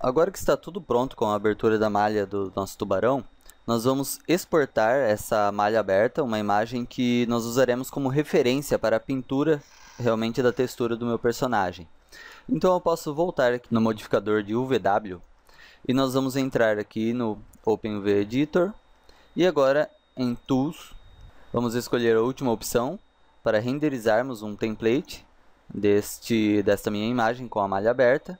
Agora que está tudo pronto com a abertura da malha do nosso tubarão, nós vamos exportar essa malha aberta, uma imagem que nós usaremos como referência para a pintura realmente da textura do meu personagem. Então eu posso voltar aqui no modificador de UVW e nós vamos entrar aqui no OpenV Editor e agora em Tools vamos escolher a última opção para renderizarmos um template deste, desta minha imagem com a malha aberta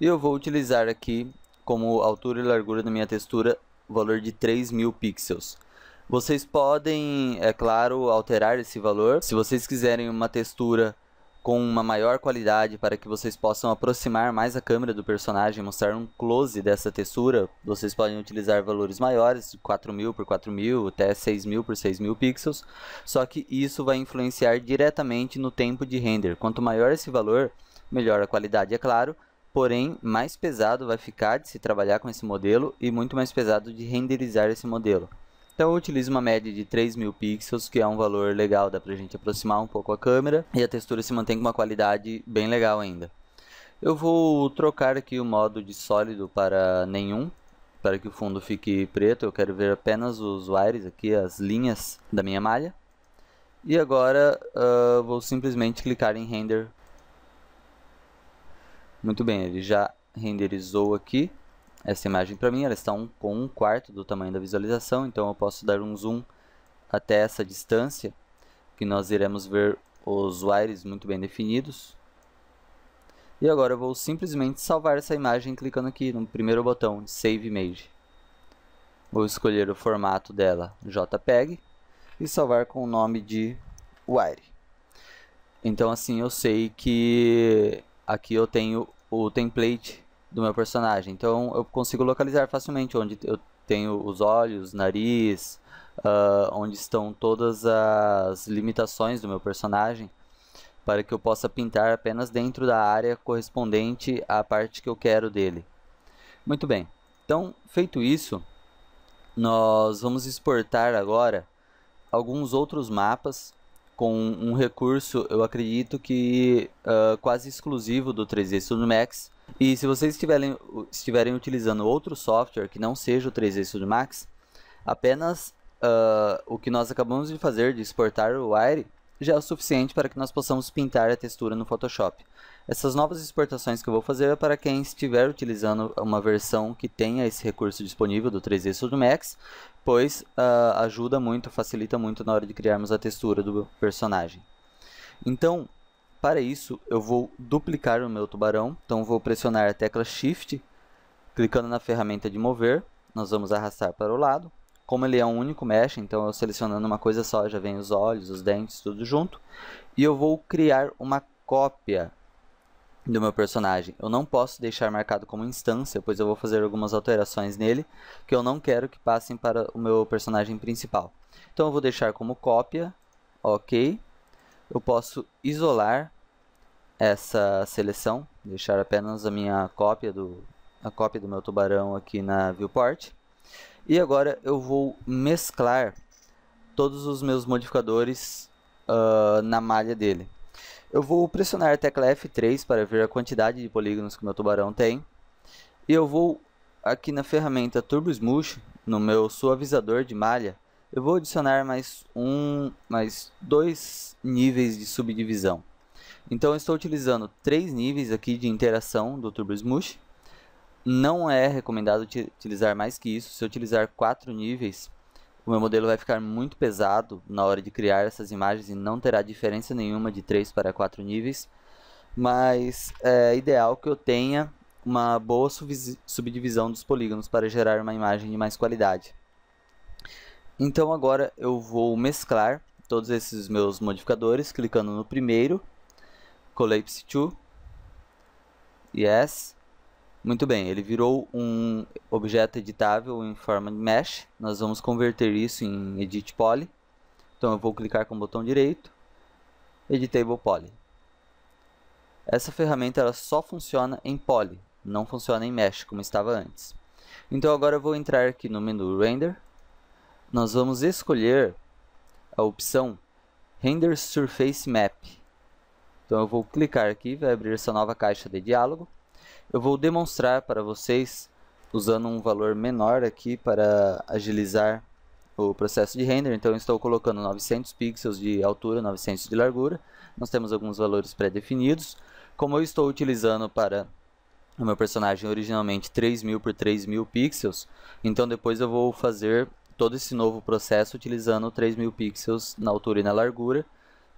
e eu vou utilizar aqui como altura e largura da minha textura o valor de 3000 pixels. Vocês podem, é claro, alterar esse valor. Se vocês quiserem uma textura com uma maior qualidade para que vocês possam aproximar mais a câmera do personagem, mostrar um close dessa textura, vocês podem utilizar valores maiores, 4000 por 4000 até 6000 por 6000 pixels, só que isso vai influenciar diretamente no tempo de render. Quanto maior esse valor, melhor a qualidade, é claro, porém mais pesado vai ficar de se trabalhar com esse modelo e muito mais pesado de renderizar esse modelo. Então eu utilizo uma média de 3000 pixels, que é um valor legal, dá pra gente aproximar um pouco a câmera e a textura se mantém com uma qualidade bem legal ainda. Eu vou trocar aqui o modo de sólido para nenhum, para que o fundo fique preto, eu quero ver apenas os wires aqui, as linhas da minha malha. E agora uh, vou simplesmente clicar em render muito bem, ele já renderizou aqui essa imagem para mim. Ela está um, com um quarto do tamanho da visualização, então eu posso dar um zoom até essa distância, que nós iremos ver os wires muito bem definidos. E agora eu vou simplesmente salvar essa imagem clicando aqui no primeiro botão Save Image. Vou escolher o formato dela JPEG e salvar com o nome de Wire. Então assim eu sei que aqui eu tenho o template do meu personagem. Então eu consigo localizar facilmente onde eu tenho os olhos, nariz, uh, onde estão todas as limitações do meu personagem, para que eu possa pintar apenas dentro da área correspondente à parte que eu quero dele. Muito bem, então feito isso, nós vamos exportar agora alguns outros mapas com um recurso, eu acredito que uh, quase exclusivo do 3D Studio Max. E se vocês estiverem, estiverem utilizando outro software que não seja o 3D Studio Max, apenas uh, o que nós acabamos de fazer de exportar o Wire já é o suficiente para que nós possamos pintar a textura no Photoshop. Essas novas exportações que eu vou fazer é para quem estiver utilizando uma versão que tenha esse recurso disponível do 3D Studio Max, pois uh, ajuda muito, facilita muito na hora de criarmos a textura do personagem. Então, para isso, eu vou duplicar o meu tubarão, então vou pressionar a tecla Shift, clicando na ferramenta de mover, nós vamos arrastar para o lado, como ele é um único mesh, então eu selecionando uma coisa só, já vem os olhos, os dentes, tudo junto. E eu vou criar uma cópia do meu personagem. Eu não posso deixar marcado como instância, pois eu vou fazer algumas alterações nele que eu não quero que passem para o meu personagem principal. Então eu vou deixar como cópia, ok. Eu posso isolar essa seleção, deixar apenas a minha cópia do a cópia do meu tubarão aqui na viewport. E agora eu vou mesclar todos os meus modificadores uh, na malha dele. Eu vou pressionar a tecla F3 para ver a quantidade de polígonos que meu tubarão tem. E eu vou aqui na ferramenta Turbo Smooth, no meu suavizador de malha, eu vou adicionar mais um, mais dois níveis de subdivisão. Então eu estou utilizando três níveis aqui de interação do Turbo Smooth. Não é recomendado utilizar mais que isso. Se eu utilizar quatro níveis, o meu modelo vai ficar muito pesado na hora de criar essas imagens e não terá diferença nenhuma de 3 para 4 níveis. Mas é ideal que eu tenha uma boa subdivisão dos polígonos para gerar uma imagem de mais qualidade. Então agora eu vou mesclar todos esses meus modificadores, clicando no primeiro, Collapse to, Yes, muito bem, ele virou um objeto editável em forma de mesh. Nós vamos converter isso em Edit Poly. Então eu vou clicar com o botão direito, Editable Poly. Essa ferramenta ela só funciona em Poly, não funciona em Mesh como estava antes. Então agora eu vou entrar aqui no menu Render. Nós vamos escolher a opção Render Surface Map. Então eu vou clicar aqui, vai abrir essa nova caixa de diálogo. Eu vou demonstrar para vocês usando um valor menor aqui para agilizar o processo de render. Então eu estou colocando 900 pixels de altura, 900 de largura. Nós temos alguns valores pré-definidos. Como eu estou utilizando para o meu personagem originalmente 3000 por 3000 pixels, então depois eu vou fazer todo esse novo processo utilizando 3000 pixels na altura e na largura.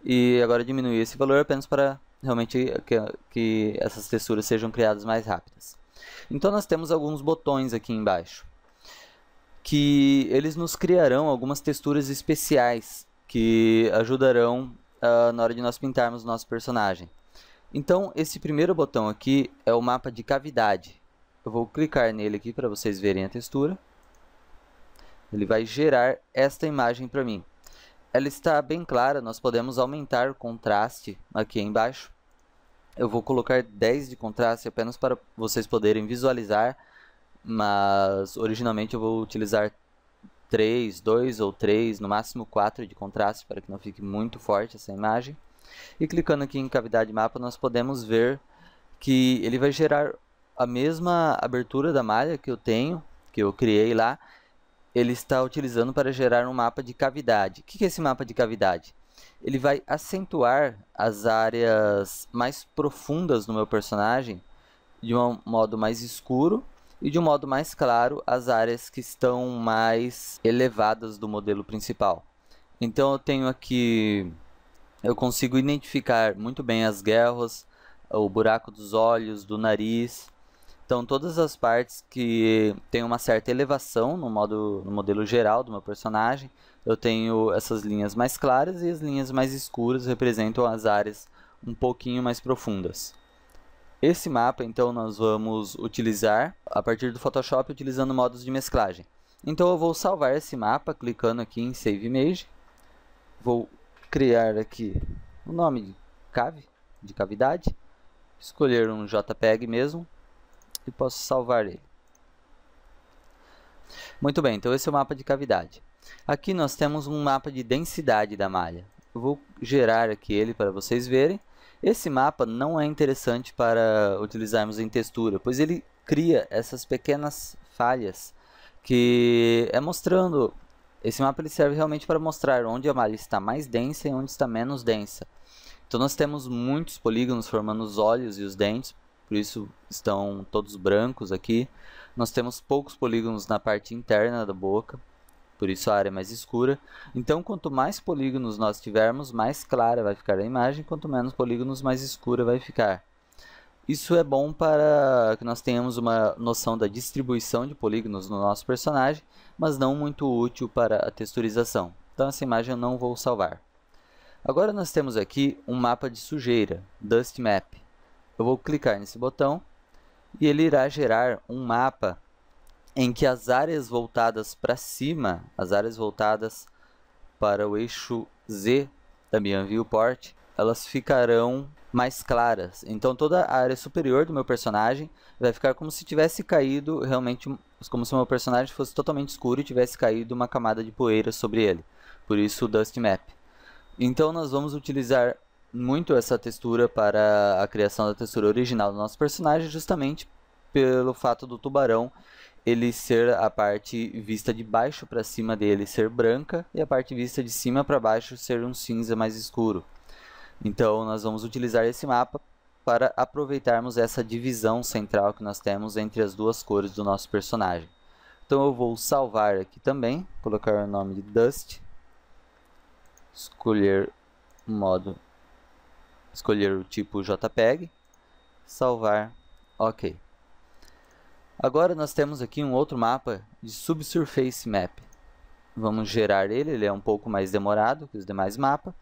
E agora diminuir esse valor apenas para realmente que, que essas texturas sejam criadas mais rápidas. Então nós temos alguns botões aqui embaixo que eles nos criarão algumas texturas especiais que ajudarão uh, na hora de nós pintarmos nosso personagem. Então esse primeiro botão aqui é o mapa de cavidade. Eu vou clicar nele aqui para vocês verem a textura. Ele vai gerar esta imagem para mim ela está bem clara, nós podemos aumentar o contraste aqui embaixo. Eu vou colocar 10 de contraste apenas para vocês poderem visualizar, mas originalmente eu vou utilizar 3, 2 ou 3, no máximo 4 de contraste para que não fique muito forte essa imagem. E clicando aqui em cavidade mapa nós podemos ver que ele vai gerar a mesma abertura da malha que eu tenho, que eu criei lá, ele está utilizando para gerar um mapa de cavidade. O que é esse mapa de cavidade? Ele vai acentuar as áreas mais profundas do meu personagem de um modo mais escuro e de um modo mais claro as áreas que estão mais elevadas do modelo principal. Então eu tenho aqui, eu consigo identificar muito bem as guerras, o buraco dos olhos, do nariz, então todas as partes que tem uma certa elevação no modo no modelo geral do meu personagem, eu tenho essas linhas mais claras e as linhas mais escuras representam as áreas um pouquinho mais profundas. Esse mapa, então, nós vamos utilizar a partir do Photoshop utilizando modos de mesclagem. Então eu vou salvar esse mapa clicando aqui em Save Image. Vou criar aqui o nome de cave, de cavidade. Escolher um JPEG mesmo e posso salvar ele. Muito bem, então esse é o mapa de cavidade. Aqui nós temos um mapa de densidade da malha. Eu vou gerar aqui ele para vocês verem. Esse mapa não é interessante para utilizarmos em textura, pois ele cria essas pequenas falhas que é mostrando... Esse mapa ele serve realmente para mostrar onde a malha está mais densa e onde está menos densa. Então nós temos muitos polígonos formando os olhos e os dentes, por isso estão todos brancos aqui. Nós temos poucos polígonos na parte interna da boca, por isso a área é mais escura. Então, quanto mais polígonos nós tivermos, mais clara vai ficar a imagem, quanto menos polígonos, mais escura vai ficar. Isso é bom para que nós tenhamos uma noção da distribuição de polígonos no nosso personagem, mas não muito útil para a texturização. Então essa imagem eu não vou salvar. Agora nós temos aqui um mapa de sujeira, Dust Map. Eu vou clicar nesse botão e ele irá gerar um mapa em que as áreas voltadas para cima, as áreas voltadas para o eixo Z da minha viewport, elas ficarão mais claras. Então toda a área superior do meu personagem vai ficar como se tivesse caído realmente, como se o meu personagem fosse totalmente escuro e tivesse caído uma camada de poeira sobre ele. Por isso o Dust Map. Então nós vamos utilizar muito essa textura para a criação da textura original do nosso personagem, justamente pelo fato do tubarão ele ser a parte vista de baixo para cima dele ser branca e a parte vista de cima para baixo ser um cinza mais escuro. Então nós vamos utilizar esse mapa para aproveitarmos essa divisão central que nós temos entre as duas cores do nosso personagem. Então eu vou salvar aqui também, colocar o nome de Dust, escolher modo escolher o tipo JPEG, salvar, ok. Agora nós temos aqui um outro mapa de Subsurface Map. Vamos gerar ele, ele é um pouco mais demorado que os demais mapas.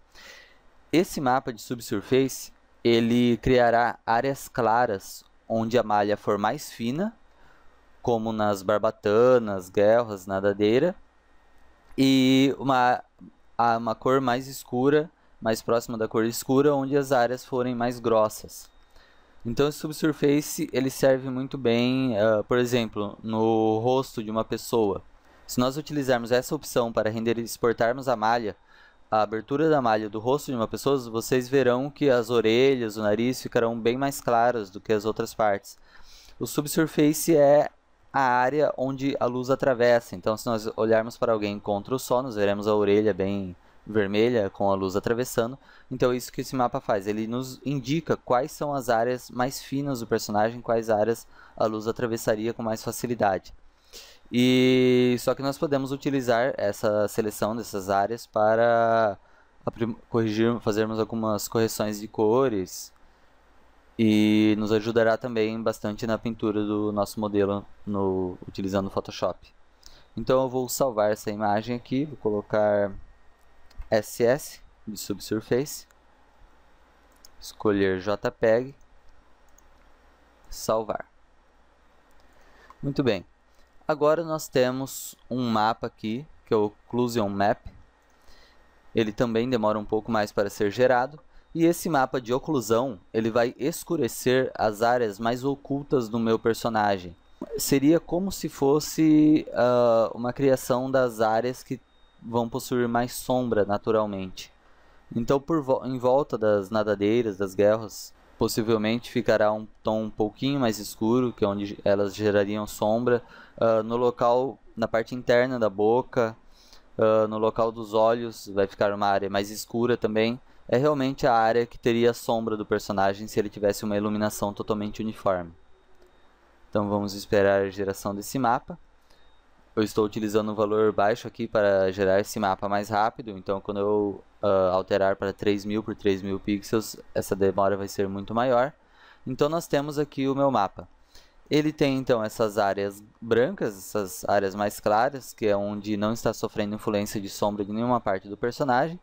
Esse mapa de Subsurface, ele criará áreas claras onde a malha for mais fina, como nas barbatanas, guerras, nadadeira, e uma, uma cor mais escura mais próxima da cor escura, onde as áreas forem mais grossas. Então esse subsurface ele serve muito bem, uh, por exemplo, no rosto de uma pessoa. Se nós utilizarmos essa opção para render e exportarmos a malha, a abertura da malha do rosto de uma pessoa, vocês verão que as orelhas, o nariz ficarão bem mais claras do que as outras partes. O subsurface é a área onde a luz atravessa. Então, se nós olharmos para alguém contra o sol, nós veremos a orelha bem vermelha com a luz atravessando. Então é isso que esse mapa faz, ele nos indica quais são as áreas mais finas do personagem, quais áreas a luz atravessaria com mais facilidade. E só que nós podemos utilizar essa seleção dessas áreas para corrigir, fazermos algumas correções de cores e nos ajudará também bastante na pintura do nosso modelo no utilizando o Photoshop. Então eu vou salvar essa imagem aqui, vou colocar SS de subsurface, escolher JPEG, salvar. Muito bem, agora nós temos um mapa aqui, que é o Occlusion Map. Ele também demora um pouco mais para ser gerado. E esse mapa de oclusão, ele vai escurecer as áreas mais ocultas do meu personagem. Seria como se fosse uh, uma criação das áreas que vão possuir mais sombra naturalmente. Então, por vo em volta das nadadeiras, das guerras, possivelmente ficará um tom um pouquinho mais escuro, que é onde elas gerariam sombra, uh, no local, na parte interna da boca, uh, no local dos olhos, vai ficar uma área mais escura também. É realmente a área que teria a sombra do personagem se ele tivesse uma iluminação totalmente uniforme. Então vamos esperar a geração desse mapa eu estou utilizando um valor baixo aqui para gerar esse mapa mais rápido, então quando eu uh, alterar para 3000 por 3000 pixels, essa demora vai ser muito maior. Então nós temos aqui o meu mapa. Ele tem então essas áreas brancas, essas áreas mais claras, que é onde não está sofrendo influência de sombra de nenhuma parte do personagem.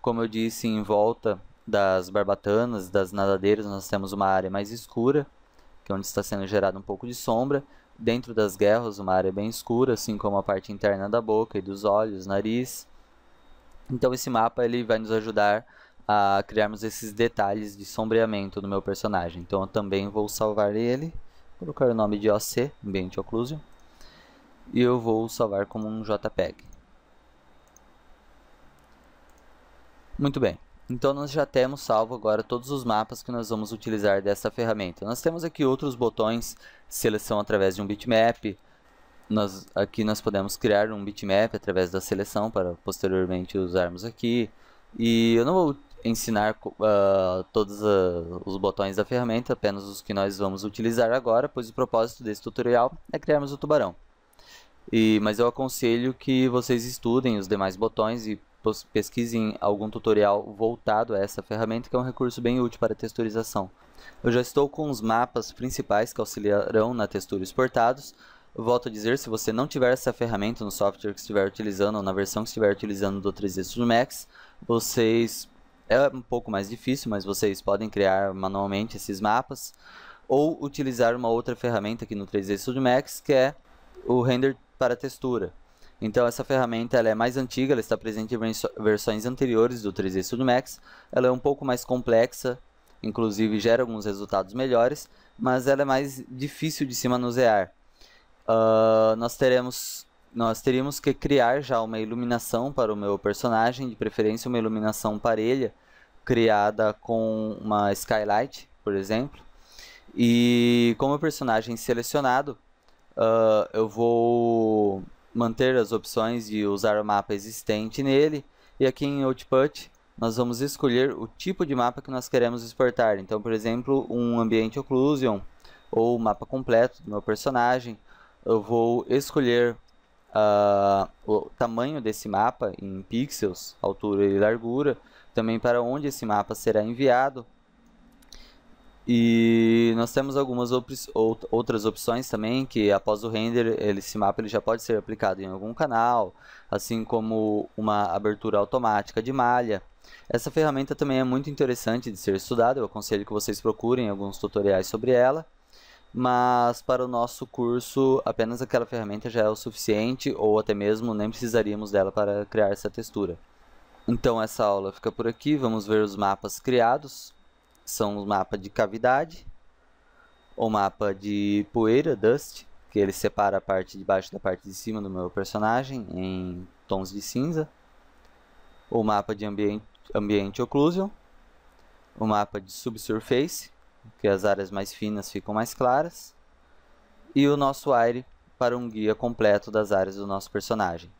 Como eu disse, em volta das barbatanas, das nadadeiras, nós temos uma área mais escura, que é onde está sendo gerado um pouco de sombra. Dentro das guerras, uma área é bem escura, assim como a parte interna da boca e dos olhos, nariz. Então esse mapa ele vai nos ajudar a criarmos esses detalhes de sombreamento no meu personagem. Então eu também vou salvar ele, colocar o nome de OC, Ambiente Occlusion, e eu vou salvar como um JPEG. Muito bem. Então nós já temos salvo agora todos os mapas que nós vamos utilizar dessa ferramenta. Nós temos aqui outros botões de seleção através de um bitmap. Nós, aqui nós podemos criar um bitmap através da seleção para posteriormente usarmos aqui. E eu não vou ensinar uh, todos uh, os botões da ferramenta, apenas os que nós vamos utilizar agora, pois o propósito desse tutorial é criarmos o tubarão. E, mas eu aconselho que vocês estudem os demais botões e pesquisem algum tutorial voltado a essa ferramenta, que é um recurso bem útil para texturização. Eu já estou com os mapas principais que auxiliarão na textura exportados. volto a dizer, se você não tiver essa ferramenta no software que estiver utilizando ou na versão que estiver utilizando do 3D Studio Max, vocês é um pouco mais difícil, mas vocês podem criar manualmente esses mapas ou utilizar uma outra ferramenta aqui no 3D Studio Max, que é o render para textura. Então essa ferramenta ela é mais antiga, ela está presente em versões anteriores do 3D Studio Max, ela é um pouco mais complexa, inclusive gera alguns resultados melhores, mas ela é mais difícil de se manusear. Uh, nós teremos nós teríamos que criar já uma iluminação para o meu personagem, de preferência uma iluminação parelha, criada com uma skylight, por exemplo. E como personagem selecionado, uh, eu vou manter as opções de usar o mapa existente nele. E aqui em Output, nós vamos escolher o tipo de mapa que nós queremos exportar. Então, por exemplo, um ambiente occlusion ou o mapa completo do meu personagem. Eu vou escolher uh, o tamanho desse mapa em pixels, altura e largura. Também para onde esse mapa será enviado. E nós temos algumas op outras opções também, que após o render, ele, esse mapa ele já pode ser aplicado em algum canal, assim como uma abertura automática de malha. Essa ferramenta também é muito interessante de ser estudada, eu aconselho que vocês procurem alguns tutoriais sobre ela. Mas para o nosso curso, apenas aquela ferramenta já é o suficiente, ou até mesmo nem precisaríamos dela para criar essa textura. Então essa aula fica por aqui, vamos ver os mapas criados são o mapa de cavidade, o mapa de poeira, dust, que ele separa a parte de baixo da parte de cima do meu personagem em tons de cinza, o mapa de ambiente, ambiente occlusion, o mapa de subsurface, que as áreas mais finas ficam mais claras, e o nosso aire para um guia completo das áreas do nosso personagem.